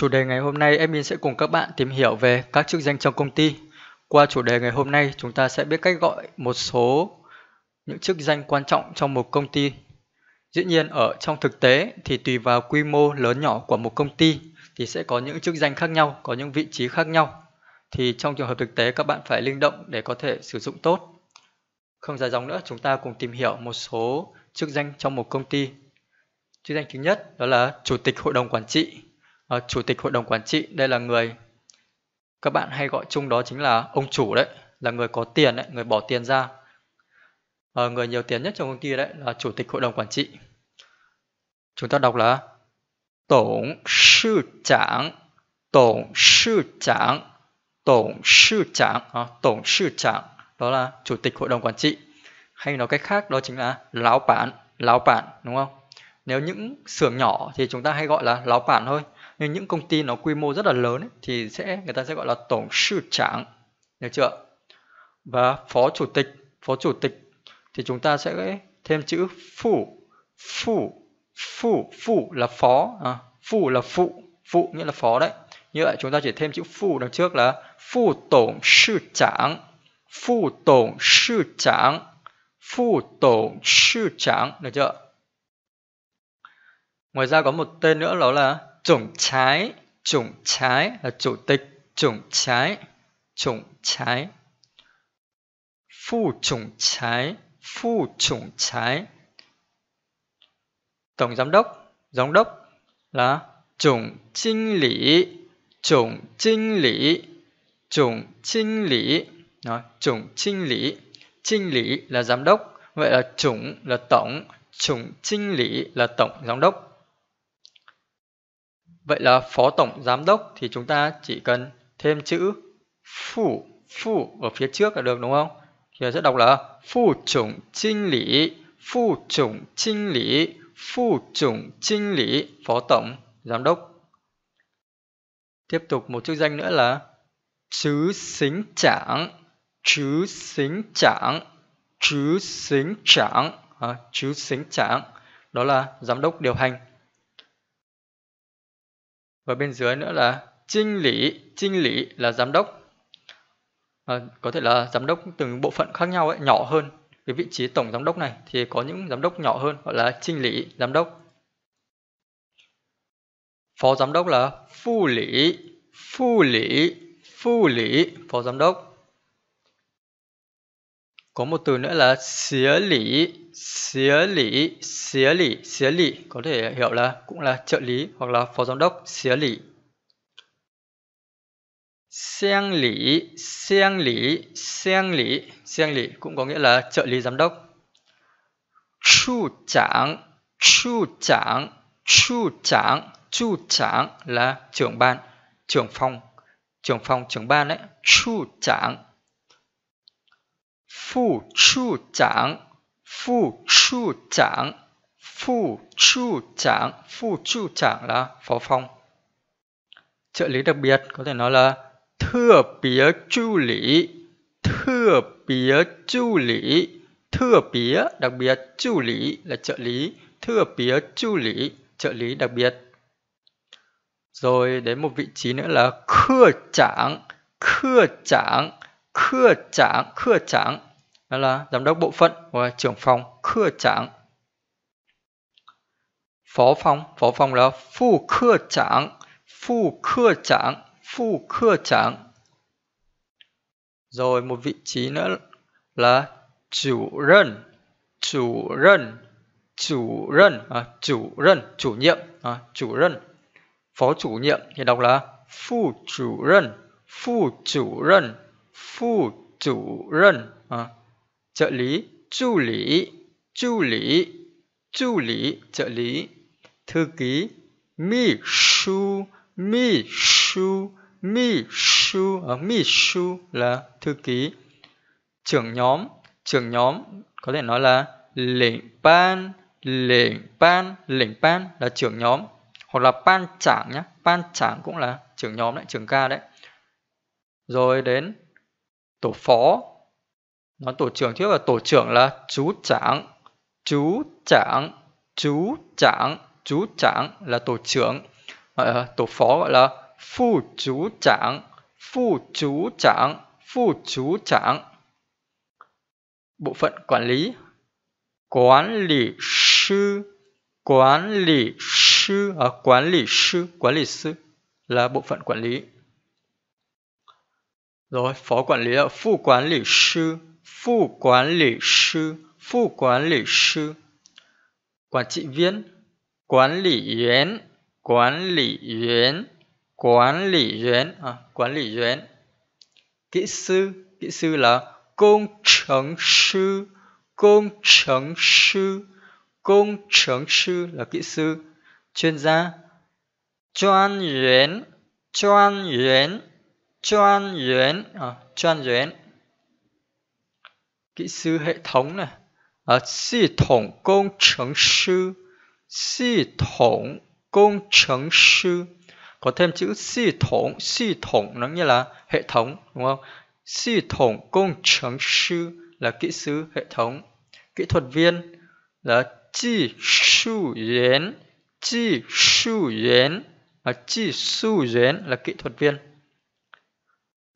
Chủ đề ngày hôm nay admin sẽ cùng các bạn tìm hiểu về các chức danh trong công ty. Qua chủ đề ngày hôm nay chúng ta sẽ biết cách gọi một số những chức danh quan trọng trong một công ty. Dĩ nhiên ở trong thực tế thì tùy vào quy mô lớn nhỏ của một công ty thì sẽ có những chức danh khác nhau, có những vị trí khác nhau. Thì trong trường hợp thực tế các bạn phải linh động để có thể sử dụng tốt. Không dài dòng nữa, chúng ta cùng tìm hiểu một số chức danh trong một công ty. Chức danh thứ nhất đó là Chủ tịch Hội đồng Quản trị à, chủ tịch hội đồng quản trị đây là người các bạn hay gọi chung đó chính là ông chủ đấy là người có tiền đấy người bỏ tiền ra à, người nhiều tiền nhất trong công ty đấy là chủ tịch hội đồng quản trị chúng ta đọc là tổng sư trưởng tổng sư trưởng tổng sư trưởng à, ờ, tổng sư trưởng đó là chủ tịch hội đồng quản trị hay nói cách khác đó chính là lão bản lão bản đúng không nếu những xưởng nhỏ thì chúng ta hay gọi là lão bản thôi nhưng những công ty nó quy mô rất là lớn ấy, thì sẽ người ta sẽ gọi là tổng sư trưởng được chưa và phó chủ tịch phó chủ tịch thì chúng ta sẽ thêm chữ phụ phụ phụ phụ là phó à, phủ là phụ phụ nghĩa là phó đấy như vậy chúng ta chỉ thêm chữ phụ đằng trước là phụ tổng sư trưởng phụ tổng sư trưởng phụ tổng sư trưởng được chưa ngoài ra có một tên nữa đó là chủng trái chủng trái là chủ tịch chủng trái chủng trái phụ chủng trái phụ chủng trái tổng giám đốc giám đốc là chủng chinh lý chủng chinh lý chủng chinh lý nói chủng chinh lý chinh lý là giám đốc vậy là chủng là tổng chủng chinh lý là tổng giám đốc Vậy là phó tổng giám đốc thì chúng ta chỉ cần thêm chữ phủ phủ ở phía trước là được đúng không? Thì sẽ đọc là phụ chủng chinh lý, phụ chủng chinh lý, phụ chủng chinh lý, phó tổng giám đốc. Tiếp tục một chức danh nữa là chứ xính trạng, chứ xính trạng, chứ xính trạng, à, chứ xính trạng. Đó là giám đốc điều hành và bên dưới nữa là trinh lý trinh lý là giám đốc à, có thể là giám đốc từng bộ phận khác nhau ấy, nhỏ hơn cái vị trí tổng giám đốc này thì có những giám đốc nhỏ hơn gọi là trinh lý giám đốc phó giám đốc là phu lý phu lý phu lý phó giám đốc có một từ nữa là xía lý xía lý xía lý xía lý có thể hiểu là cũng là trợ lý hoặc là phó giám đốc xía lý Xiang lý, xiang lý, xiang lý, xiang lý cũng có nghĩa là trợ lý giám đốc. Chu chẳng, chu chẳng, chu chẳng, chu chẳng là trưởng ban, trưởng phòng, trưởng phòng trưởng ban đấy. Chu chẳng, phụ trưởng, phụ trụ trưởng phụ trưởng là phó phòng trợ lý đặc biệt có thể nói là thừa pía chu lý thừa pía chu lý thừa pía đặc biệt chu lý là trợ lý thừa pía chu lý trợ lý đặc biệt rồi đến một vị trí nữa là khưa trưởng khưa trưởng khưa trảng khưa trảng là giám đốc bộ phận và trưởng phòng khưa trảng phó phòng phó phòng là phụ khưa trảng phụ khưa trảng phụ khưa trảng rồi một vị trí nữa là chủ nhân chủ nhân chủ nhân à, chủ nhân chủ nhiệm à, chủ phó chủ nhiệm thì đọc là phụ chủ nhân phụ chủ nhân phụ chủ nhân à, trợ lý chu lý chu lý chu lý trợ lý thư ký mi su mi su mi su ở à, mi su là thư ký trưởng nhóm trưởng nhóm có thể nói là lệnh ban lệnh ban lệnh ban là trưởng nhóm hoặc là ban trưởng nhé ban trưởng cũng là trưởng nhóm đấy trưởng ca đấy rồi đến tổ phó nó tổ trưởng trước là tổ trưởng là chú trưởng chú trưởng chú trưởng chú trưởng là tổ trưởng à, tổ phó gọi là phụ chú trưởng phụ chú trưởng phụ chú trưởng bộ phận quản lý quản lý sư quản lý sư à, quản lý sư quản lý sư là bộ phận quản lý rồi, phó quản lý là phụ quản lý sư, phụ quản lý sư, phụ quản lý sư. Quản trị viên, quản lý viên, quản lý viên, quản lý viên, à, quản lý viên. Kỹ sư, kỹ sư là công 程 sư, công 程 sư, công 程 sư là kỹ sư. Chuyên gia, chuyên viên, chuyên viên, chuyên duyên à, chuyên duyên kỹ sư hệ thống này à, hệ thống công chứng sư hệ thống công chứng sư có thêm chữ hệ thống hệ thống nó nghĩa là hệ thống đúng không hệ thống công chứng sư là kỹ sư hệ thống kỹ thuật viên là kỹ sư yến, kỹ sư yến, à, kỹ sư yến là kỹ thuật viên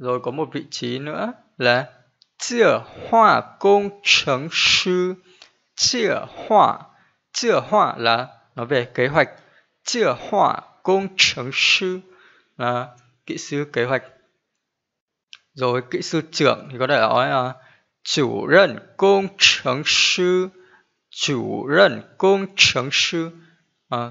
rồi có một vị trí nữa là Chìa hỏa công chấn sư Chìa hỏa Chìa hỏa là nói về kế hoạch Chìa hỏa công chấn sư là kỹ sư kế hoạch Rồi kỹ sư trưởng thì có thể nói là chủ công chấn sư chủ công chấn sư à,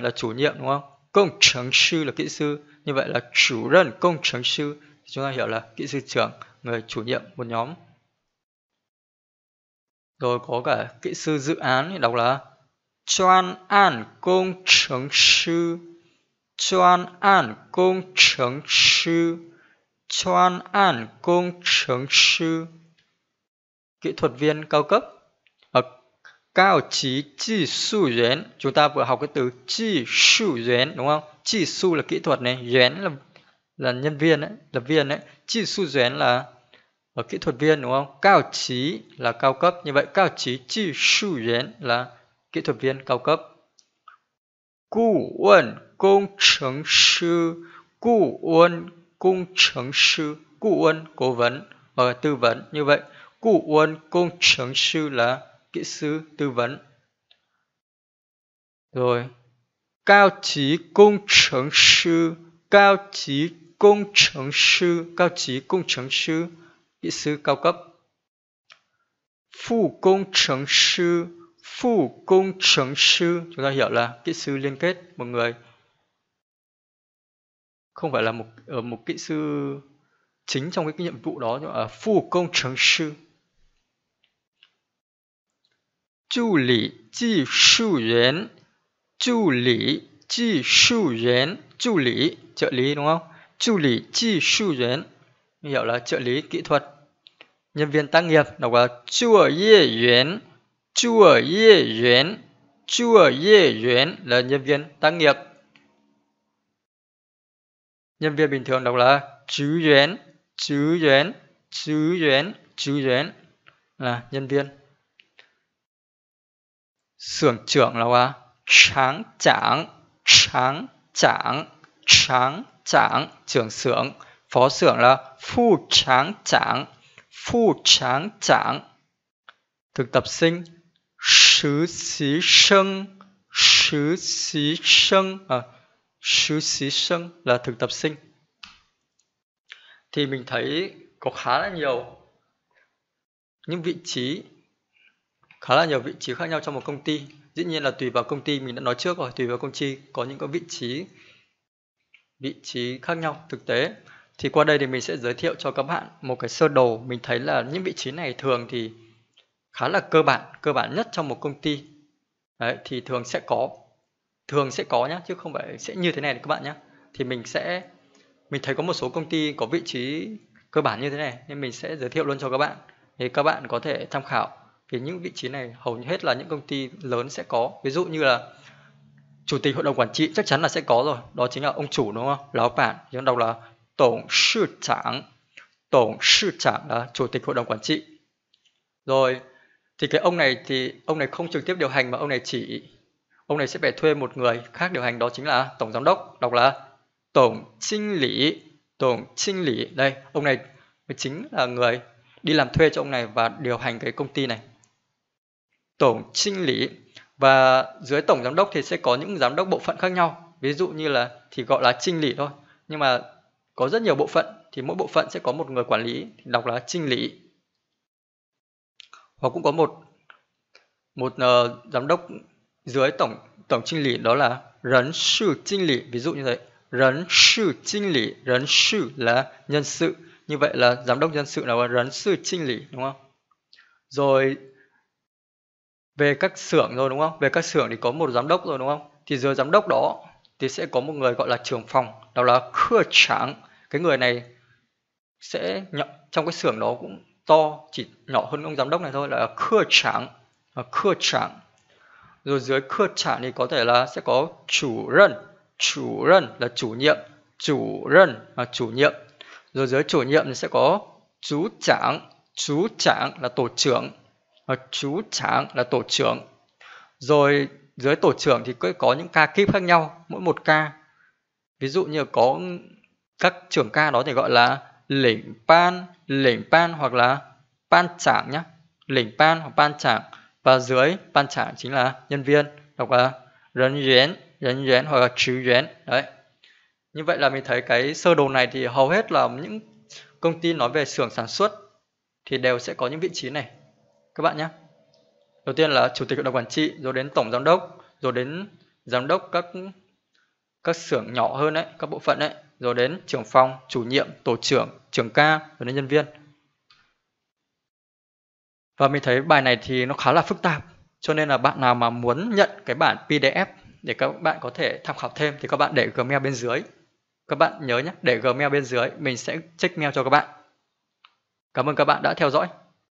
là chủ nhiệm đúng không? Công chấn sư là kỹ sư như vậy là chủ 任 công 程 sư chúng ta hiểu là kỹ sư trưởng, người chủ nhiệm một nhóm. Rồi có cả kỹ sư dự án đọc là chuyên án công 程 sư chuyên án công 程 sư chuyên án sư kỹ thuật viên cao cấp ở cao trí chi sư yến chúng ta vừa học cái từ chi sư yến đúng không chi su là kỹ thuật này dán là là nhân viên đấy lập viên đấy chi su dán là là kỹ thuật viên đúng không cao trí là cao cấp như vậy cao trí chi su dán là kỹ thuật viên cao cấp Cụ uẩn công chứng sư Cụ uẩn công chứng sư Cụ uẩn cố vấn ở ờ, tư vấn như vậy Cụ uẩn công chứng sư là kỹ sư tư vấn rồi cao trí sư, cao trí sư, cao trí sư, kỹ sư cao cấp phụ sư, phụ sư, chúng ta hiểu là kỹ sư liên kết một người không phải là một ờ, một kỹ sư chính trong cái, cái nhiệm vụ đó nhưng mà phụ sư, chu lý kỹ sư viên 助理技术员，助理 trợ lý trợ lý lý đúng không? Trợ lý kỹ sư viên, hiểu là trợ lý kỹ thuật. Nhân viên tác nghiệp đọc là chùa yê yuán, chùa yê yuán, chùa yê yuán là nhân viên tác nghiệp. Nhân viên bình thường đọc là chứ yuán, chứ yuán, chứ yuán, chứ yuán là nhân viên. Xưởng trưởng là sáng trạng sáng trạng sáng trạng trưởng xưởng phó xưởng là phu tráng trạng phu tráng trạng thực tập sinh sứ xí sinh, sứ xí sinh, à, ờ, sứ xí sinh là thực tập sinh thì mình thấy có khá là nhiều những vị trí khá là nhiều vị trí khác nhau trong một công ty dĩ nhiên là tùy vào công ty mình đã nói trước rồi tùy vào công ty có những cái vị trí vị trí khác nhau thực tế thì qua đây thì mình sẽ giới thiệu cho các bạn một cái sơ đồ mình thấy là những vị trí này thường thì khá là cơ bản cơ bản nhất trong một công ty Đấy, thì thường sẽ có thường sẽ có nhá chứ không phải sẽ như thế này các bạn nhé thì mình sẽ mình thấy có một số công ty có vị trí cơ bản như thế này nên mình sẽ giới thiệu luôn cho các bạn thì các bạn có thể tham khảo thì những vị trí này hầu như hết là những công ty lớn sẽ có ví dụ như là chủ tịch hội đồng quản trị chắc chắn là sẽ có rồi đó chính là ông chủ đúng không lão bản chúng đọc là tổng sư trưởng tổng sư trưởng là chủ tịch hội đồng quản trị rồi thì cái ông này thì ông này không trực tiếp điều hành mà ông này chỉ ông này sẽ phải thuê một người khác điều hành đó chính là tổng giám đốc đọc là tổng chinh lý tổng chinh lý đây ông này chính là người đi làm thuê cho ông này và điều hành cái công ty này tổng chinh lý và dưới tổng giám đốc thì sẽ có những giám đốc bộ phận khác nhau ví dụ như là thì gọi là chinh lý thôi nhưng mà có rất nhiều bộ phận thì mỗi bộ phận sẽ có một người quản lý đọc là chinh lý hoặc cũng có một một uh, giám đốc dưới tổng tổng chinh lý đó là rấn sự chinh lý ví dụ như vậy rấn sự chinh lý rấn sự là nhân sự như vậy là giám đốc nhân sự là rấn sự chinh lý đúng không rồi về các xưởng rồi đúng không về các xưởng thì có một giám đốc rồi đúng không thì dưới giám đốc đó thì sẽ có một người gọi là trưởng phòng đó là khưa tráng cái người này sẽ nhỏ, trong cái xưởng đó cũng to chỉ nhỏ hơn ông giám đốc này thôi là khưa tráng khưa tráng rồi dưới khưa tráng thì có thể là sẽ có chủ nhân chủ nhân là chủ nhiệm chủ nhân là chủ nhiệm rồi dưới chủ nhiệm thì sẽ có chú tráng chú tráng là tổ trưởng chú tráng là tổ trưởng rồi dưới tổ trưởng thì có những ca kíp khác nhau mỗi một ca ví dụ như có các trưởng ca đó thì gọi là lĩnh pan lĩnh pan hoặc là pan trảng nhé lĩnh pan hoặc pan trảng và dưới ban trả chính là nhân viên hoặc là rấn rén rấn rén hoặc là trừ rén đấy như vậy là mình thấy cái sơ đồ này thì hầu hết là những công ty nói về xưởng sản xuất thì đều sẽ có những vị trí này các bạn nhé. Đầu tiên là chủ tịch hội đồng quản trị, rồi đến tổng giám đốc, rồi đến giám đốc các các xưởng nhỏ hơn đấy, các bộ phận đấy, rồi đến trưởng phòng, chủ nhiệm, tổ trưởng, trưởng ca, rồi đến nhân viên. Và mình thấy bài này thì nó khá là phức tạp, cho nên là bạn nào mà muốn nhận cái bản PDF để các bạn có thể tham khảo thêm thì các bạn để Gmail bên dưới. Các bạn nhớ nhé, để Gmail bên dưới, mình sẽ check mail cho các bạn. Cảm ơn các bạn đã theo dõi.